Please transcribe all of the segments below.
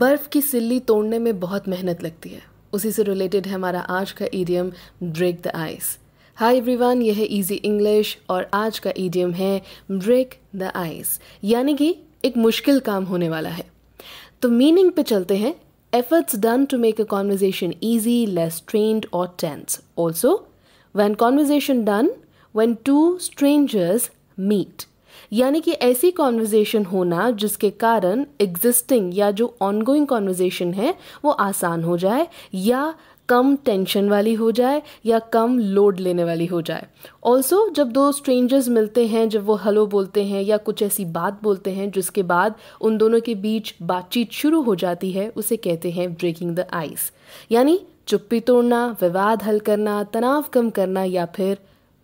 बर्फ़ की सिल्ली तोड़ने में बहुत मेहनत लगती है उसी से रिलेटेड है हमारा आज का idiom break the ice hi everyone यह है इजी इंग्लिश और आज का ईडियम है ब्रेक द आइस यानी कि एक मुश्किल काम होने वाला है तो मीनिंग पे चलते हैं efforts done to make a conversation easy less trend और tense also when conversation done when two strangers meet यानी कि ऐसी कॉन्वर्जेसन होना जिसके कारण एग्जिस्टिंग या जो ऑनगोइंग कॉन्वर्जेसन है वो आसान हो जाए या कम टेंशन वाली हो जाए या कम लोड लेने वाली हो जाए ऑल्सो जब दो स्ट्रेंजर्स मिलते हैं जब वो हेलो बोलते हैं या कुछ ऐसी बात बोलते हैं जिसके बाद उन दोनों के बीच बातचीत शुरू हो जाती है उसे कहते हैं ब्रेकिंग द आइस यानी चुप्पी तोड़ना विवाद हल करना तनाव कम करना या फिर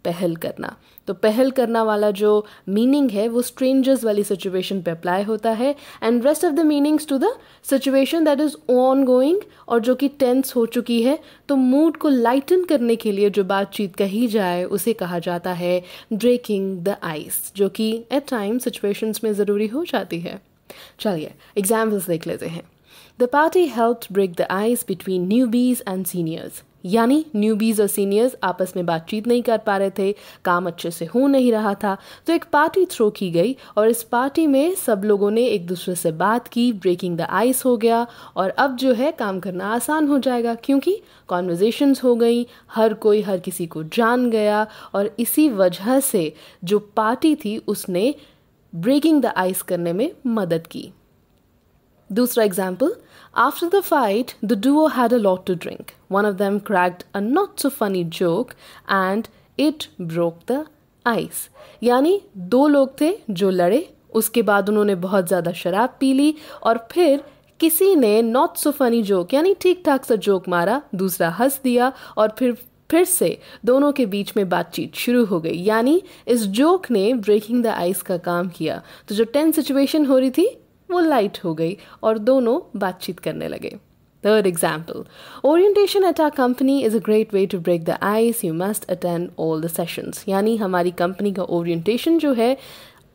पहल करना तो पहल करना वाला जो मीनिंग है वो स्ट्रेंजर्स वाली सिचुएशन पे अप्लाई होता है and rest of the meanings to the situation that is ongoing और जो कि टेंस हो चुकी है तो मूड को लाइटन करने के लिए जो बातचीत कही जाए उसे कहा जाता है ब्रेकिंग द आइस जो कि एट टाइम सिचुएशंस में ज़रूरी हो जाती है चलिए एग्जाम्पल्स देख लेते हैं The party helped break the ice between newbies and seniors. यानी न्यूबीज और सीनियर्स आपस में बातचीत नहीं कर पा रहे थे काम अच्छे से हो नहीं रहा था तो एक पार्टी थ्रो की गई और इस पार्टी में सब लोगों ने एक दूसरे से बात की ब्रेकिंग द आइस हो गया और अब जो है काम करना आसान हो जाएगा क्योंकि कॉन्वर्जेशन्स हो गई हर कोई हर किसी को जान गया और इसी वजह से जो पार्टी थी उसने ब्रेकिंग द आइस करने में मदद की दूसरा example after the fight the duo had a lot to drink one of them cracked a not so funny joke and it broke the ice यानी दो लोग थे जो लड़े उसके बाद उन्होंने बहुत ज़्यादा शराब पी ली और फिर किसी ने नॉट सो फनी जोक यानी ठीक ठाक सा जोक मारा दूसरा हंस दिया और फिर फिर से दोनों के बीच में बातचीत शुरू हो गई यानी इस जोक ने ब्रेकिंग द आइस का काम किया तो जो टेंस सिचुएशन हो रही थी वो लाइट हो गई और दोनों बातचीत करने लगे third example orientation at our company is a great way to break the ice you must attend all the sessions यानी हमारी कंपनी का ओरिएंटेशन जो है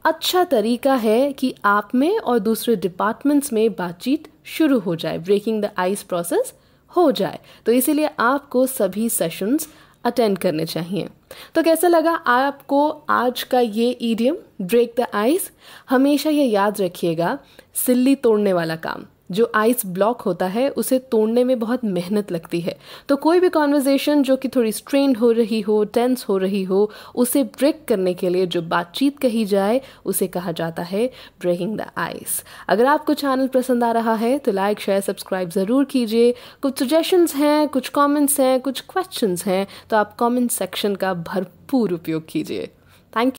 अच्छा तरीका है कि आप में और दूसरे डिपार्टमेंट्स में बातचीत शुरू हो जाए ब्रेकिंग द आइस प्रोसेस हो जाए तो इसीलिए आपको सभी सेशंस अटेंड करने चाहिए तो कैसा लगा आपको आज का ये ईडियम ब्रेक द आइस हमेशा ये याद रखिएगा सिल्ली तोड़ने वाला काम जो आइस ब्लॉक होता है उसे तोड़ने में बहुत मेहनत लगती है तो कोई भी कॉन्वर्जेशन जो कि थोड़ी स्ट्रेन हो रही हो टेंस हो रही हो उसे ब्रेक करने के लिए जो बातचीत कही जाए उसे कहा जाता है ब्रेकिंग द आइस अगर आपको चैनल पसंद आ रहा है तो लाइक शेयर सब्सक्राइब ज़रूर कीजिए कुछ सजेशंस हैं कुछ कॉमेंट्स हैं कुछ क्वेश्चंस हैं तो आप कॉमेंट सेक्शन का भरपूर उपयोग कीजिए थैंक यू